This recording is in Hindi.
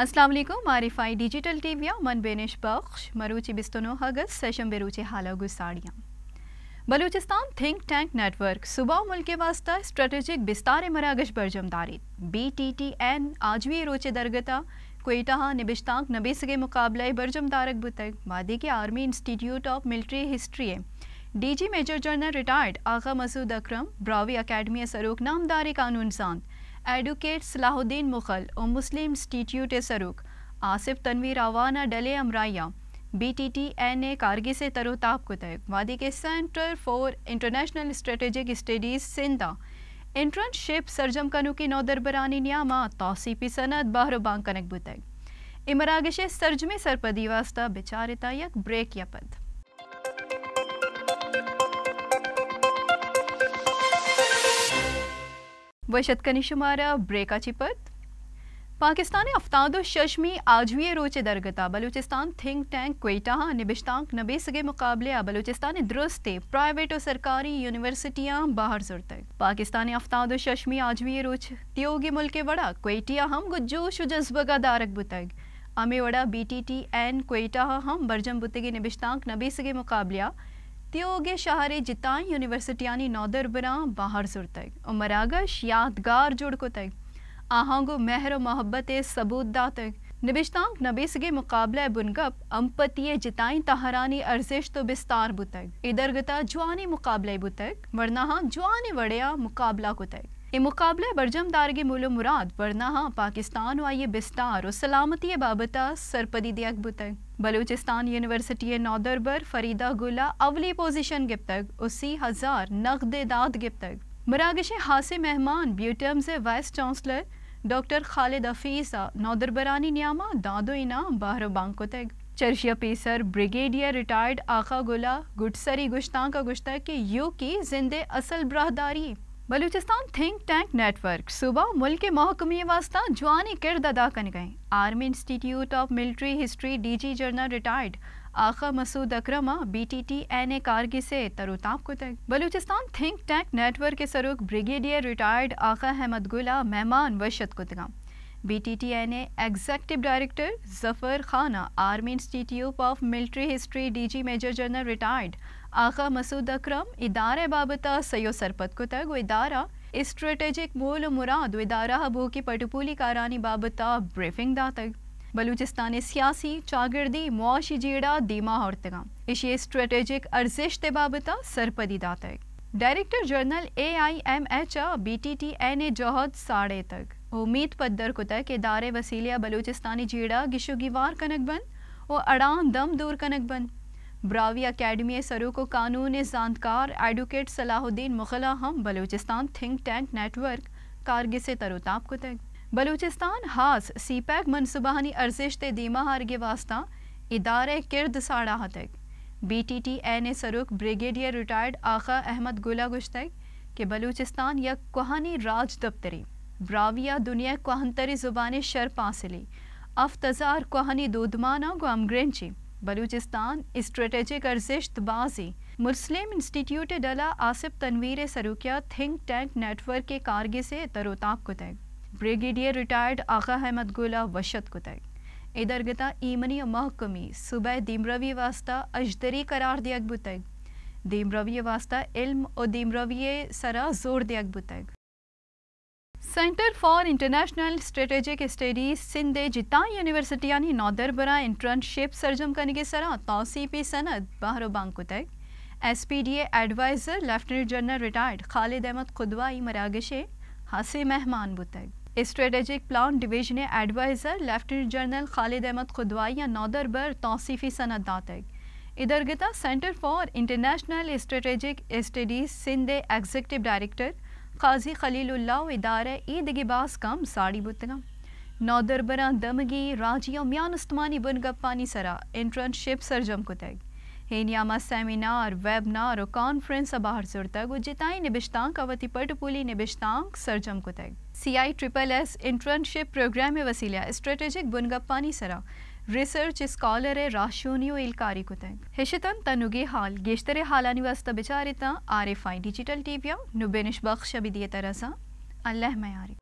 असलम मारिफाई डिजिटल टीविया मन बेनिश बख्श मरूची बिस्तनो हगस सेशम बेरूचे हाला गुसाड़ियाँ बलूचिस्तान थिंक टैंक नेटवर्क सुबह मुल्क के वास्ता स्ट्रेटेजिक बिस्तार मरागश बरजमदारी बी टी टी एन आजवी रोचे दरगता कोयटा निबिश्तांक नबीस के मुकाबले बरजमदारक बुतक मादी के army institute of military history DG major general retired Agha Masood Akram Brahvi academy सरोक नामदारी कानून सांत एडवोकेट सलाहुद्दीन मुखल और मुस्लिम इंस्टीट्यूट सरुक आसिफ तनवीर अवाना डले अमराया बी टी टी एन ए कारगी से तरोताब को तय वादी के centre for international strategic studies सिंधा इंटर्नशिप सरजम कनु की नौदरबरानी नियामा तोसीपी सनत बहरबांग कनक बुतग इमरागिश सरजमे सरपदी वास्ता बेचारिता यक ब्रेक या पद पाकिस्तान अफ्ताद शशमी आजवीए रोचे दरगता बलूचिस्तान थिंक टैंक क्वेटा निबिश्तांक नबेसगे मुकाबले बलूचिस्तान दुरुस्ते प्राइवेट और सरकारी यूनिवर्सिटियाँ बाहर जुड़ते पाकिस्तान अफ्ताद शशमी आजवीए रोच त्योगी मुल्क वड़ा क्वेटिया हम गुजोश जज्बगा दारक बुतग अमे वड़ा B T T N Quetta हम बर्जम बुतगे निबिश्तांक नबेसगे मुकाबलिया त्योगे शहरे තියෝගේ ශහරේ ජිතාන් යුනිවර්සිටයානි නොදර්බනා බහර සුරතයි. උමරාගශ යාදගාර් ජොඩකොතයි. ආහාංගු මෙහර මොහබ්බතේ සබූද්දාතයි. निबिश्तांक नबीस के मुकाबला बुनगप अम्पतिये जिताई तहरानी अर्जिश तो बिस्तार बुतक इधर गता जुआनी मुकाबला बुतक वरना हाँ जुआनी वड़या मुकाबला कुतक ये मुकाबला बरजमदार के मूल मुराद वरना हाँ पाकिस्तान वाये बिस्तार और सलामती बाबता सरपदी दियक बुतक बलूचिस्तान यूनिवर्सिटी नौदरबर फरीदा गुला अवली पोजीशन गिप्तग उसी हज़ार नकदेदाद गिप्तग मरागश हासि मेहमान ब्यूटर्म्स वाइस चांसलर डॉक्टर खालिद अफीसा नौदरबरानी न्यामा दादो इनाम बहरो बांकोतग चर्शिया पेसर ब्रिगेडियर रिटायर्ड आका गुला गुटसरी गुश्ता का गुश्ता के यू की जिंदे असल ब्राहदारी बलूचिस्तान थिंक टैंक नेटवर्क सुबह मुल्क के महकमे वास्ता जवानी किरद अदा कर गए army institute of military history D G general retired Agha Masood अक्रमा बी टी टी एन ए कारगी से तरोताब को तय बलूचिस्तान थिंक टैंक नेटवर्क के सरुख ब्रिगेडियर रिटायर्ड आखा अहमद गुला मेहमान को तगाम ने एग्जेक्टिव डायरेक्टर जफर खाना army institute of military history DG major general retired Agha Masood अक्रम इदारे बाबता सयो सरपत को तक इदारा स्ट्रेटेजिक मूल मुराद इदारा हबू की पटपूली कारानी बाबता ब्रीफिंग दातग बलूचिस्तान सियासी चागिर्दी मुआशी जीड़ा दीमा औरतगा इशे स्ट्रेटेजिक अर्जिश ते बाबता सरपदी दातग director general A I M H B T T N ए जौहद साढ़े तक उम्मीद पद्दर कुतर के दार वसीलिया बलूचिस्तानी जीड़ा कनक कनकबंद और अड़ाम दम दूर कनकबंद ब्रावी अकेडमी सरू को कानून जानकार एडवोकेट सलाहुद्दीन मुखला हम बलूचिस्तान थिंक टैंक नेटवर्क कारगि से कुत बलूचिस्तान हास सी पैक मनसूबानी अर्जिश ते दीमा हारगे वास्ता इदारे किरद साढ़ा हतक बी टी टी एन ए सरुख ब्रिगेडियर रिटायर्ड आखा अहमद गुला गुश्तक के बलूचिस्तान या कोहानी राज दफ्तरी ब्राविया दुनिया कोहनतरी ज़ुबान शर पासली अफ्तज़ार कोहनी दूधमाना गुआम ग्रेंची बलूचिस्तान स्ट्रेटेजिक अर्जिश्त बाजी मुस्लिम इंस्टीट्यूट डला आसिफ तनवीर सरुकिया थिंक टैंक नेटवर्क के कारगे से तरोताब कुतैग ब्रिगेडियर रिटायर्ड आका अहमद गुला वशत इधर गता ईमनी महकमी सुबह दीमरवी वास्ता अजदरी करार दियक बुतग दीमरवी वास्ता इल्म और दीमरवी सरा जोर दियक बुतग centre for international strategic studies सिंधे जिता यूनिवर्सिटी यानी नौदरबरा इंटर्नशिप सर्जम के सरा पी सनद बहरो बांकुतक S P D adviser lieutenant general retired Khalid Ahmad Kidwai मरागशे हासे मेहमान बुतक strategic plan division adviser lieutenant general Khalid Ahmad Kidwai या नौदर बर तौसीफ़ी सनद दातक इधर गिता centre for international strategic studies सिंधे एग्जीक्यूटिव डायरेक्टर काजी खलील्ला इदार ईद गिबास कम साड़ी बुतगा नौदर बरा दमगी राजिया म्यान उस्तमानी बुनगप्पानी सरा इंटर्नशिप सरजम कुतग हेनियामा सेमिनार वेबनार और कॉन्फ्रेंस बाहर जुड़तग जिताई निबिश्तांक अवती पटपुली निबिश्तांक सरजम कुतग C I triple S internship program में वसीलिया स्ट्रेटेजिक बुनगप्पानी सरा research schoları Rasyonio İlkari Kuteng. Heşetan tanuge hal, geçtere halani vasıta beçarita RFI Digital TV'ya nubeniş bakşa bir diye tarasa. Allah mayari.